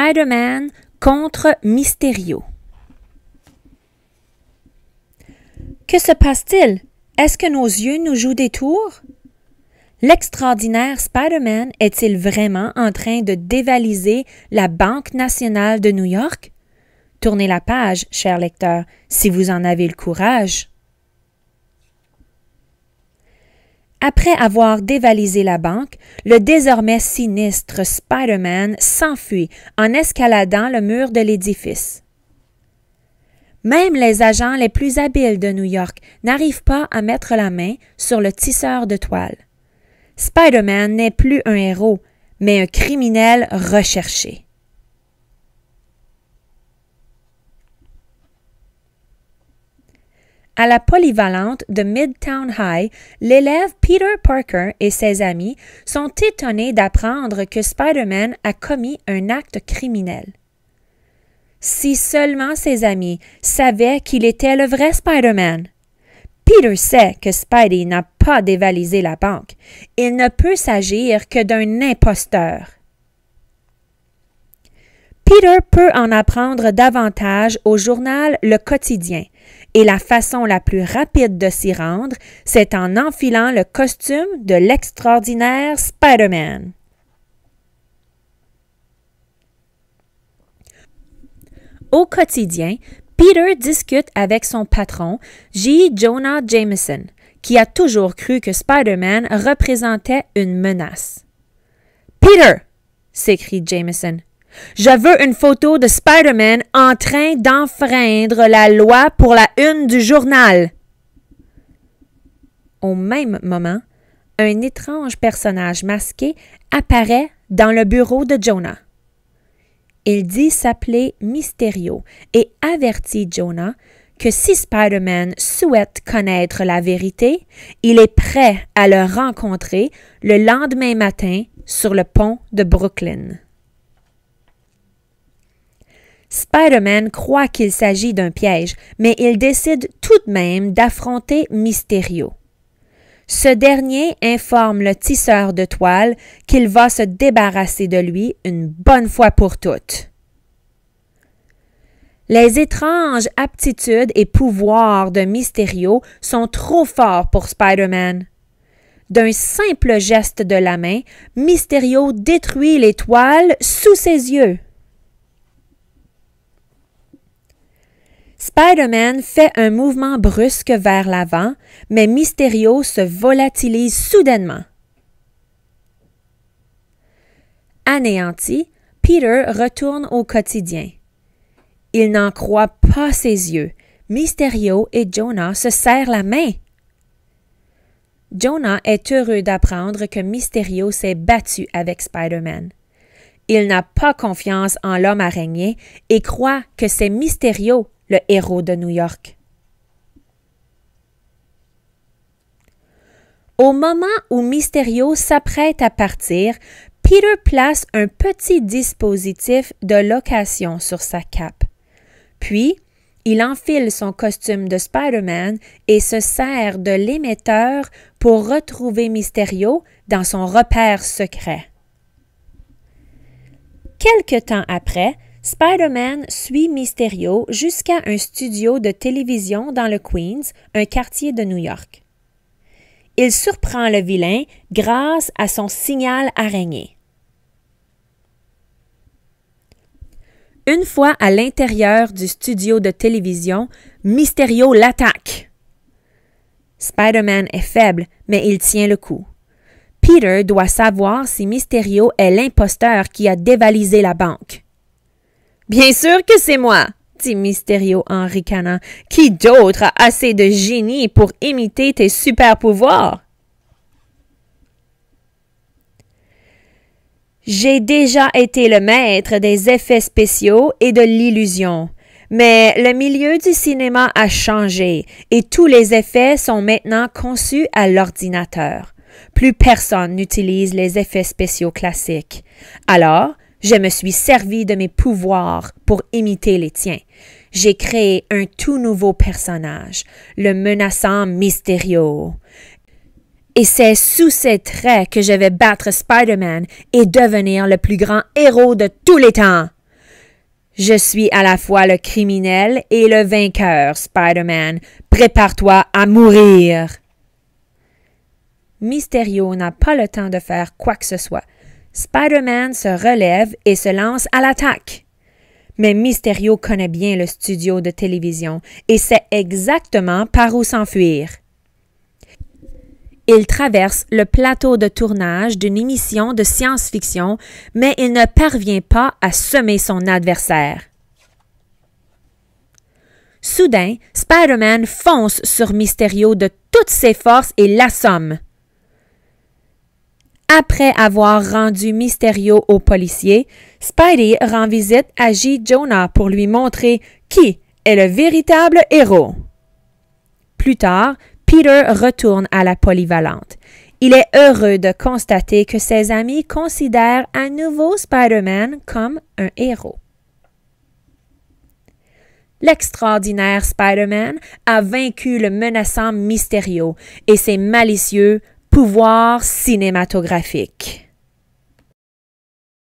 Spider-Man contre Mysterio. Que se passe-t-il? Est-ce que nos yeux nous jouent des tours? L'extraordinaire Spider-Man est-il vraiment en train de dévaliser la Banque nationale de New York? Tournez la page, cher lecteur, si vous en avez le courage. Après avoir dévalisé la banque, le désormais sinistre Spider-Man s'enfuit en escaladant le mur de l'édifice. Même les agents les plus habiles de New York n'arrivent pas à mettre la main sur le tisseur de toile. Spider-Man n'est plus un héros, mais un criminel recherché. À la polyvalente de Midtown High, l'élève Peter Parker et ses amis sont étonnés d'apprendre que Spider-Man a commis un acte criminel. Si seulement ses amis savaient qu'il était le vrai Spider-Man. Peter sait que Spidey n'a pas dévalisé la banque. Il ne peut s'agir que d'un imposteur. Peter peut en apprendre davantage au journal Le Quotidien, et la façon la plus rapide de s'y rendre, c'est en enfilant le costume de l'extraordinaire Spider-Man. Au quotidien, Peter discute avec son patron, J. Jonah Jameson, qui a toujours cru que Spider-Man représentait une menace. Peter! s'écrie Jameson. Je veux une photo de Spider-Man en train d'enfreindre la loi pour la une du journal. Au même moment, un étrange personnage masqué apparaît dans le bureau de Jonah. Il dit s'appeler Mysterio et avertit Jonah que si Spider-Man souhaite connaître la vérité, il est prêt à le rencontrer le lendemain matin sur le pont de Brooklyn. Spider-Man croit qu'il s'agit d'un piège, mais il décide tout de même d'affronter Mysterio. Ce dernier informe le tisseur de toile qu'il va se débarrasser de lui une bonne fois pour toutes. Les étranges aptitudes et pouvoirs de Mysterio sont trop forts pour Spider-Man. D'un simple geste de la main, Mysterio détruit l'étoile sous ses yeux. Spider-Man fait un mouvement brusque vers l'avant, mais Mysterio se volatilise soudainement. Anéanti, Peter retourne au quotidien. Il n'en croit pas ses yeux. Mysterio et Jonah se serrent la main. Jonah est heureux d'apprendre que Mysterio s'est battu avec Spider-Man. Il n'a pas confiance en l'homme araignée et croit que c'est Mysterio le héros de New York. Au moment où Mysterio s'apprête à partir, Peter place un petit dispositif de location sur sa cape. Puis, il enfile son costume de Spider-Man et se sert de l'émetteur pour retrouver Mysterio dans son repère secret. Quelque temps après, Spider-Man suit Mysterio jusqu'à un studio de télévision dans le Queens, un quartier de New York. Il surprend le vilain grâce à son signal araignée. Une fois à l'intérieur du studio de télévision, Mysterio l'attaque. Spider-Man est faible, mais il tient le coup. Peter doit savoir si Mysterio est l'imposteur qui a dévalisé la banque. Bien sûr que c'est moi, dit Mysterio en ricanant. Qui d'autre a assez de génie pour imiter tes super pouvoirs? J'ai déjà été le maître des effets spéciaux et de l'illusion. Mais le milieu du cinéma a changé et tous les effets sont maintenant conçus à l'ordinateur. Plus personne n'utilise les effets spéciaux classiques. Alors, je me suis servi de mes pouvoirs pour imiter les tiens. J'ai créé un tout nouveau personnage, le menaçant Mysterio. »« Et c'est sous ses traits que je vais battre Spider-Man et devenir le plus grand héros de tous les temps. Je suis à la fois le criminel et le vainqueur, Spider-Man. Prépare-toi à mourir. Mysterio n'a pas le temps de faire quoi que ce soit. Spider-Man se relève et se lance à l'attaque. Mais Mysterio connaît bien le studio de télévision et sait exactement par où s'enfuir. Il traverse le plateau de tournage d'une émission de science-fiction, mais il ne parvient pas à semer son adversaire. Soudain, Spider-Man fonce sur Mysterio de toutes ses forces et l'assomme. Après avoir rendu Mysterio aux policiers, Spidey rend visite à J. Jonah pour lui montrer qui est le véritable héros. Plus tard, Peter retourne à la polyvalente. Il est heureux de constater que ses amis considèrent à nouveau Spider-Man comme un héros. L'extraordinaire Spider-Man a vaincu le menaçant Mysterio et ses malicieux pouvoir cinématographique.